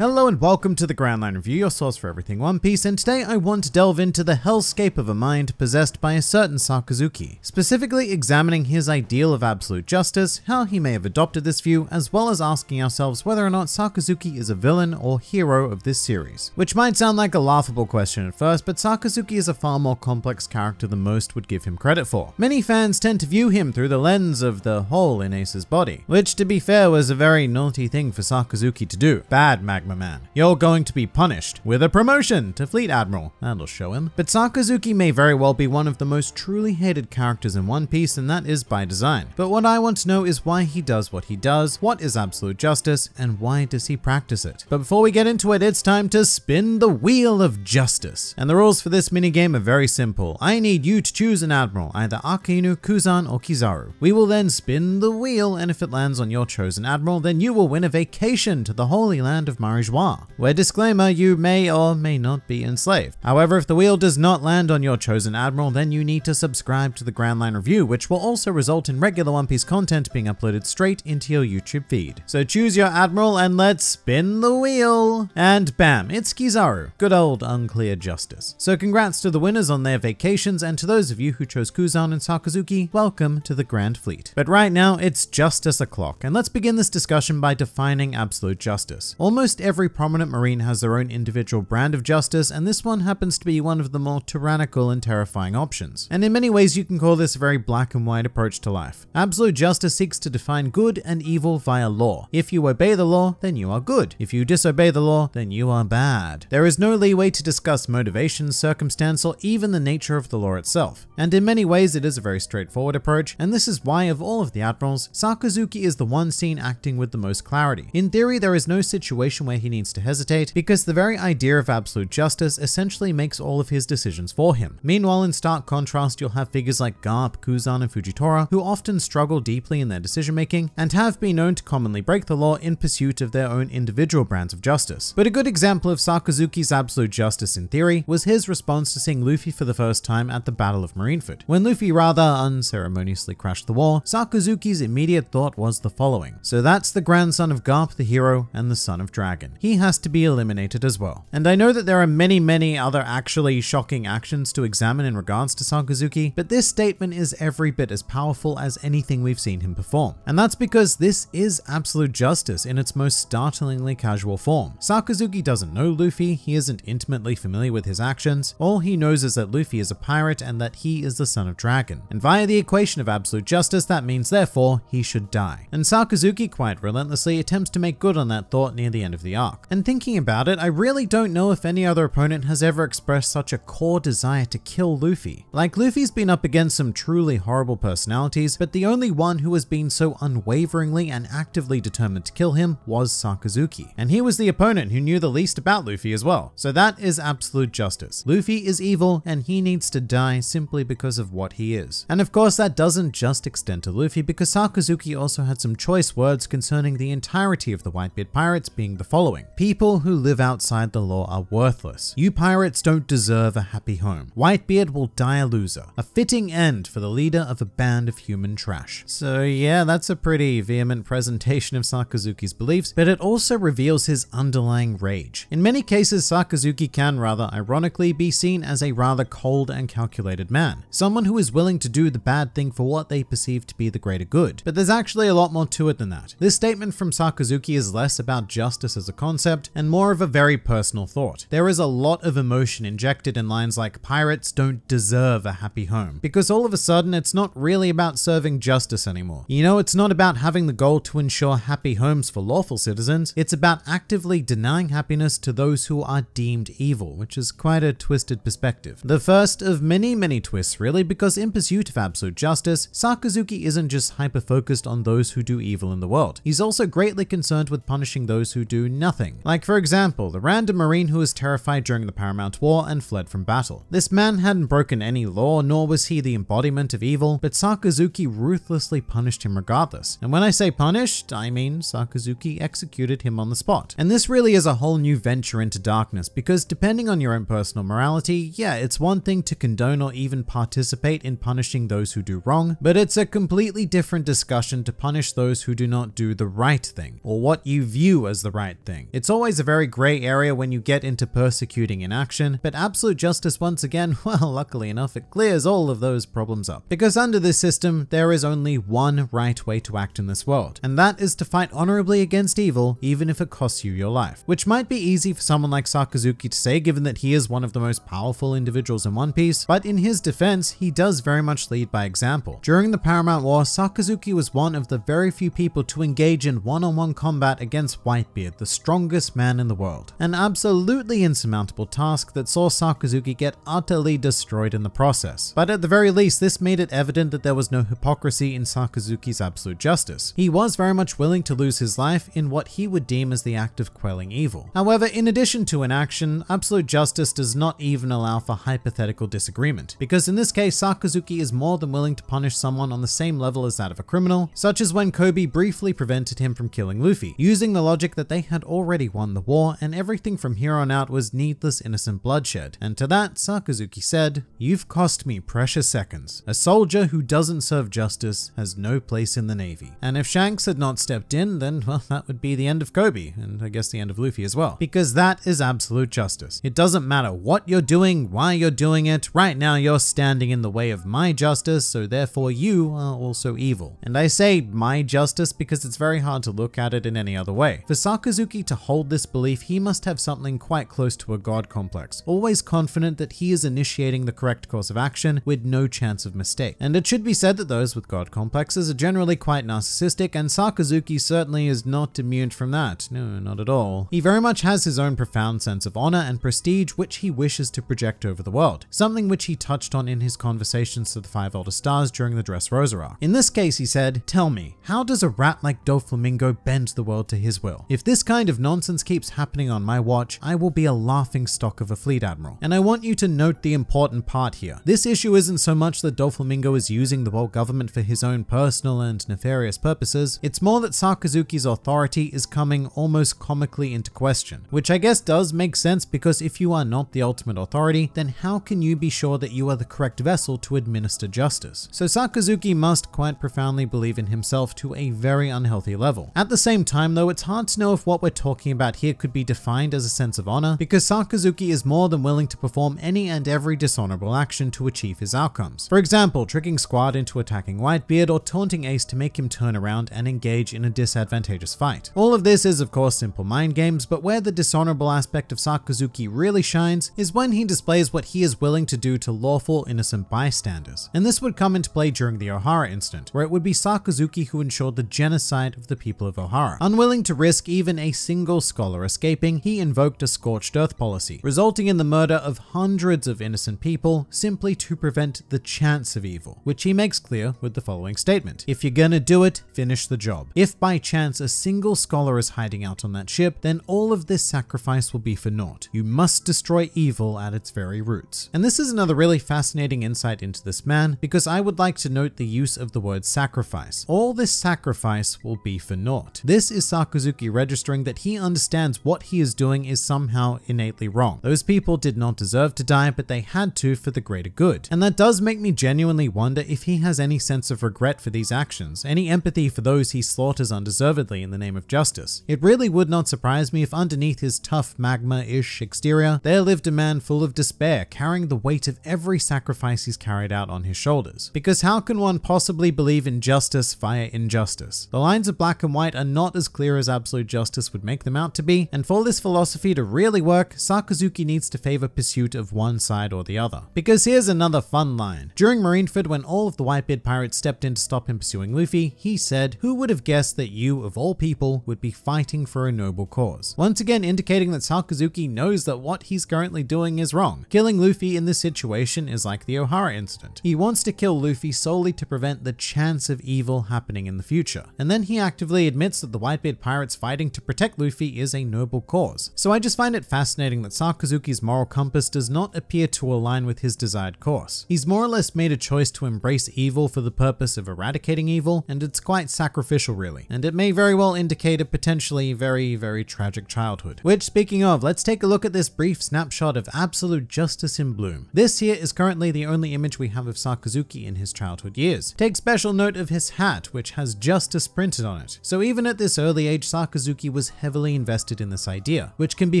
Hello and welcome to the Line Review, your source for everything One Piece, and today I want to delve into the hellscape of a mind possessed by a certain Sakazuki, specifically examining his ideal of absolute justice, how he may have adopted this view, as well as asking ourselves whether or not Sakazuki is a villain or hero of this series. Which might sound like a laughable question at first, but Sakazuki is a far more complex character than most would give him credit for. Many fans tend to view him through the lens of the hole in Ace's body, which to be fair was a very naughty thing for Sakazuki to do. Bad magma Man. You're going to be punished with a promotion to Fleet Admiral. That'll show him. But Sakazuki may very well be one of the most truly hated characters in One Piece and that is by design. But what I want to know is why he does what he does, what is absolute justice, and why does he practice it? But before we get into it, it's time to spin the wheel of justice. And the rules for this minigame are very simple. I need you to choose an admiral, either Akainu, Kuzan, or Kizaru. We will then spin the wheel and if it lands on your chosen admiral, then you will win a vacation to the holy land of Mario bourgeois, where disclaimer, you may or may not be enslaved. However, if the wheel does not land on your chosen admiral, then you need to subscribe to the Grand Line Review, which will also result in regular One Piece content being uploaded straight into your YouTube feed. So choose your admiral and let's spin the wheel. And bam, it's Kizaru. Good old unclear justice. So congrats to the winners on their vacations and to those of you who chose Kuzan and Sakazuki, welcome to the Grand Fleet. But right now, it's justice o'clock, and let's begin this discussion by defining absolute justice. Almost every prominent marine has their own individual brand of justice, and this one happens to be one of the more tyrannical and terrifying options. And in many ways you can call this a very black and white approach to life. Absolute justice seeks to define good and evil via law. If you obey the law, then you are good. If you disobey the law, then you are bad. There is no leeway to discuss motivation, circumstance, or even the nature of the law itself. And in many ways it is a very straightforward approach, and this is why of all of the admirals, Sakazuki is the one seen acting with the most clarity. In theory, there is no situation where he needs to hesitate, because the very idea of absolute justice essentially makes all of his decisions for him. Meanwhile, in stark contrast, you'll have figures like Garp, Kuzan, and Fujitora, who often struggle deeply in their decision making and have been known to commonly break the law in pursuit of their own individual brands of justice. But a good example of Sakazuki's absolute justice in theory was his response to seeing Luffy for the first time at the Battle of Marineford. When Luffy rather unceremoniously crashed the wall, Sakazuki's immediate thought was the following. So that's the grandson of Garp the hero and the son of Dragon dragon. He has to be eliminated as well. And I know that there are many, many other actually shocking actions to examine in regards to Sakazuki, but this statement is every bit as powerful as anything we've seen him perform. And that's because this is absolute justice in its most startlingly casual form. Sakazuki doesn't know Luffy, he isn't intimately familiar with his actions, all he knows is that Luffy is a pirate and that he is the son of dragon. And via the equation of absolute justice, that means therefore he should die. And Sakazuki quite relentlessly attempts to make good on that thought near the end of the the arc. And thinking about it, I really don't know if any other opponent has ever expressed such a core desire to kill Luffy. Like Luffy's been up against some truly horrible personalities, but the only one who has been so unwaveringly and actively determined to kill him was Sakazuki. And he was the opponent who knew the least about Luffy as well. So that is absolute justice. Luffy is evil and he needs to die simply because of what he is. And of course that doesn't just extend to Luffy because Sakazuki also had some choice words concerning the entirety of the Whitebeard Pirates being the following. People who live outside the law are worthless. You pirates don't deserve a happy home. Whitebeard will die a loser. A fitting end for the leader of a band of human trash. So yeah, that's a pretty vehement presentation of Sakazuki's beliefs, but it also reveals his underlying rage. In many cases, Sakazuki can rather ironically be seen as a rather cold and calculated man, someone who is willing to do the bad thing for what they perceive to be the greater good. But there's actually a lot more to it than that. This statement from Sakazuki is less about justice as a concept and more of a very personal thought. There is a lot of emotion injected in lines like pirates don't deserve a happy home because all of a sudden it's not really about serving justice anymore. You know, it's not about having the goal to ensure happy homes for lawful citizens, it's about actively denying happiness to those who are deemed evil, which is quite a twisted perspective. The first of many, many twists really because in pursuit of absolute justice, Sakazuki isn't just hyper-focused on those who do evil in the world. He's also greatly concerned with punishing those who do nothing. Like for example, the random marine who was terrified during the Paramount War and fled from battle. This man hadn't broken any law, nor was he the embodiment of evil, but Sakazuki ruthlessly punished him regardless. And when I say punished, I mean Sakazuki executed him on the spot. And this really is a whole new venture into darkness, because depending on your own personal morality, yeah, it's one thing to condone or even participate in punishing those who do wrong, but it's a completely different discussion to punish those who do not do the right thing, or what you view as the right thing thing. It's always a very grey area when you get into persecuting in action, but Absolute Justice once again, well, luckily enough, it clears all of those problems up. Because under this system, there is only one right way to act in this world, and that is to fight honorably against evil, even if it costs you your life. Which might be easy for someone like Sakazuki to say, given that he is one of the most powerful individuals in One Piece, but in his defense, he does very much lead by example. During the Paramount War, Sakazuki was one of the very few people to engage in one-on-one -on -one combat against Whitebeard, the strongest man in the world. An absolutely insurmountable task that saw Sakazuki get utterly destroyed in the process. But at the very least, this made it evident that there was no hypocrisy in Sakazuki's absolute justice. He was very much willing to lose his life in what he would deem as the act of quelling evil. However, in addition to an action, absolute justice does not even allow for hypothetical disagreement, because in this case, Sakazuki is more than willing to punish someone on the same level as that of a criminal, such as when Kobe briefly prevented him from killing Luffy, using the logic that they had had already won the war and everything from here on out was needless innocent bloodshed. And to that, Sakazuki said, You've cost me precious seconds. A soldier who doesn't serve justice has no place in the Navy. And if Shanks had not stepped in, then well, that would be the end of Kobe, and I guess the end of Luffy as well. Because that is absolute justice. It doesn't matter what you're doing, why you're doing it, right now you're standing in the way of my justice, so therefore you are also evil. And I say my justice because it's very hard to look at it in any other way. For Sakazuki to hold this belief, he must have something quite close to a god complex, always confident that he is initiating the correct course of action with no chance of mistake. And it should be said that those with god complexes are generally quite narcissistic, and Sakazuki certainly is not immune from that. No, not at all. He very much has his own profound sense of honor and prestige, which he wishes to project over the world, something which he touched on in his conversations to the Five Elder Stars during the Dressrosa arc. In this case, he said, Tell me, how does a rat like Doflamingo bend the world to his will? If this kind kind of nonsense keeps happening on my watch, I will be a laughing stock of a fleet admiral. And I want you to note the important part here. This issue isn't so much that Doflamingo is using the world government for his own personal and nefarious purposes, it's more that Sakazuki's authority is coming almost comically into question, which I guess does make sense because if you are not the ultimate authority, then how can you be sure that you are the correct vessel to administer justice? So Sakazuki must quite profoundly believe in himself to a very unhealthy level. At the same time though, it's hard to know if what we're we're talking about here could be defined as a sense of honor, because Sakazuki is more than willing to perform any and every dishonorable action to achieve his outcomes. For example, tricking Squad into attacking Whitebeard or taunting Ace to make him turn around and engage in a disadvantageous fight. All of this is of course simple mind games, but where the dishonorable aspect of Sakazuki really shines is when he displays what he is willing to do to lawful innocent bystanders. And this would come into play during the O'Hara incident, where it would be Sakazuki who ensured the genocide of the people of O'Hara, unwilling to risk even a single scholar escaping, he invoked a scorched earth policy, resulting in the murder of hundreds of innocent people simply to prevent the chance of evil, which he makes clear with the following statement. If you're gonna do it, finish the job. If by chance a single scholar is hiding out on that ship, then all of this sacrifice will be for naught. You must destroy evil at its very roots. And this is another really fascinating insight into this man, because I would like to note the use of the word sacrifice. All this sacrifice will be for naught. This is Sakazuki registering that that he understands what he is doing is somehow innately wrong. Those people did not deserve to die, but they had to for the greater good. And that does make me genuinely wonder if he has any sense of regret for these actions, any empathy for those he slaughters undeservedly in the name of justice. It really would not surprise me if underneath his tough magma-ish exterior, there lived a man full of despair, carrying the weight of every sacrifice he's carried out on his shoulders. Because how can one possibly believe in justice via injustice? The lines of black and white are not as clear as absolute justice would would make them out to be, and for this philosophy to really work, Sakazuki needs to favor pursuit of one side or the other. Because here's another fun line. During Marineford, when all of the Whitebeard pirates stepped in to stop him pursuing Luffy, he said, who would have guessed that you, of all people, would be fighting for a noble cause? Once again indicating that Sakazuki knows that what he's currently doing is wrong. Killing Luffy in this situation is like the O'Hara incident. He wants to kill Luffy solely to prevent the chance of evil happening in the future. And then he actively admits that the Whitebeard pirates fighting to protect protect Luffy is a noble cause. So I just find it fascinating that Sakazuki's moral compass does not appear to align with his desired course. He's more or less made a choice to embrace evil for the purpose of eradicating evil, and it's quite sacrificial really, and it may very well indicate a potentially very, very tragic childhood. Which speaking of, let's take a look at this brief snapshot of absolute justice in bloom. This here is currently the only image we have of Sakazuki in his childhood years. Take special note of his hat, which has justice printed on it. So even at this early age, Sakazuki was heavily invested in this idea, which can be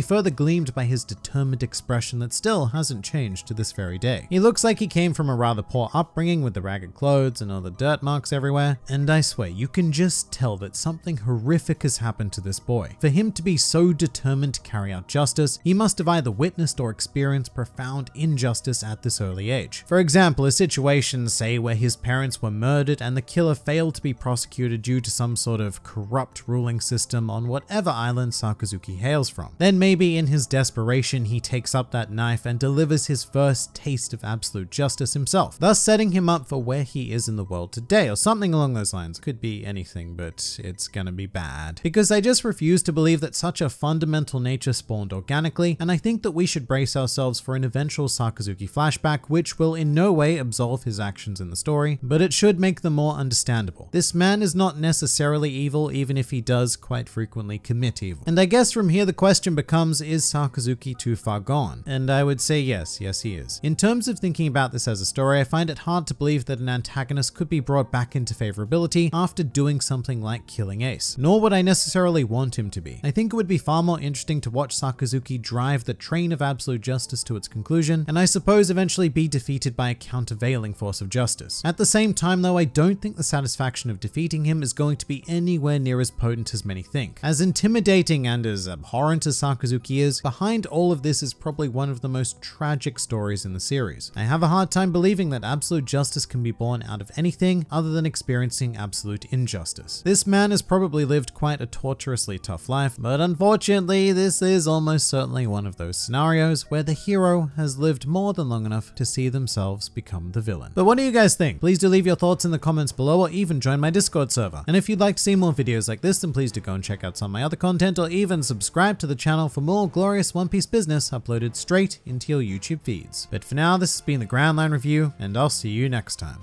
further gleamed by his determined expression that still hasn't changed to this very day. He looks like he came from a rather poor upbringing with the ragged clothes and all the dirt marks everywhere, and I swear you can just tell that something horrific has happened to this boy. For him to be so determined to carry out justice, he must have either witnessed or experienced profound injustice at this early age. For example, a situation, say, where his parents were murdered and the killer failed to be prosecuted due to some sort of corrupt ruling system on whatever whatever island Sakazuki hails from. Then maybe in his desperation, he takes up that knife and delivers his first taste of absolute justice himself, thus setting him up for where he is in the world today or something along those lines. Could be anything, but it's gonna be bad. Because I just refuse to believe that such a fundamental nature spawned organically, and I think that we should brace ourselves for an eventual Sakazuki flashback, which will in no way absolve his actions in the story, but it should make them more understandable. This man is not necessarily evil, even if he does quite frequently commit evil. And I guess from here the question becomes, is Sakazuki too far gone? And I would say yes, yes he is. In terms of thinking about this as a story, I find it hard to believe that an antagonist could be brought back into favorability after doing something like killing Ace, nor would I necessarily want him to be. I think it would be far more interesting to watch Sakazuki drive the train of absolute justice to its conclusion, and I suppose eventually be defeated by a countervailing force of justice. At the same time though, I don't think the satisfaction of defeating him is going to be anywhere near as potent as many think, as in intimidating and as abhorrent as Sakazuki is, behind all of this is probably one of the most tragic stories in the series. I have a hard time believing that absolute justice can be born out of anything other than experiencing absolute injustice. This man has probably lived quite a torturously tough life, but unfortunately, this is almost certainly one of those scenarios where the hero has lived more than long enough to see themselves become the villain. But what do you guys think? Please do leave your thoughts in the comments below or even join my Discord server. And if you'd like to see more videos like this, then please do go and check out some of my other the content or even subscribe to the channel for more glorious One Piece business uploaded straight into your YouTube feeds. But for now, this has been the Grand Line Review, and I'll see you next time.